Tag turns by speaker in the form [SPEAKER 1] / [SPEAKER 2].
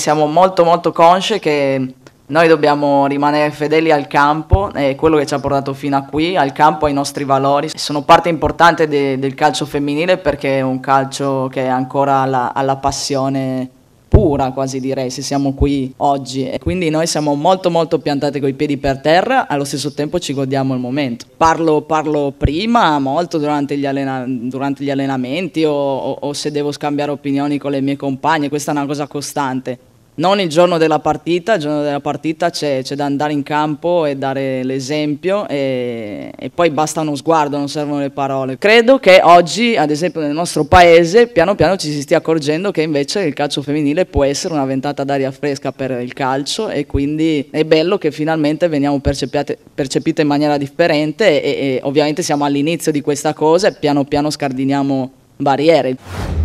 [SPEAKER 1] Siamo molto molto consci che noi dobbiamo rimanere fedeli al campo, e quello che ci ha portato fino a qui, al campo, ai nostri valori. Sono parte importante de, del calcio femminile perché è un calcio che è ancora alla, alla passione pura quasi direi se siamo qui oggi e quindi noi siamo molto molto piantati coi piedi per terra allo stesso tempo ci godiamo il momento parlo, parlo prima molto durante gli, allena durante gli allenamenti o, o, o se devo scambiare opinioni con le mie compagne questa è una cosa costante non il giorno della partita, il giorno della partita c'è, da andare in campo e dare l'esempio e, e, poi basta uno sguardo, non servono le parole. Credo che oggi, ad esempio nel nostro paese, piano piano ci si stia accorgendo che invece il calcio femminile può essere una ventata d'aria fresca per il calcio e quindi è bello che finalmente veniamo percepite in maniera differente e, e ovviamente siamo all'inizio di questa cosa e piano piano scardiniamo barriere.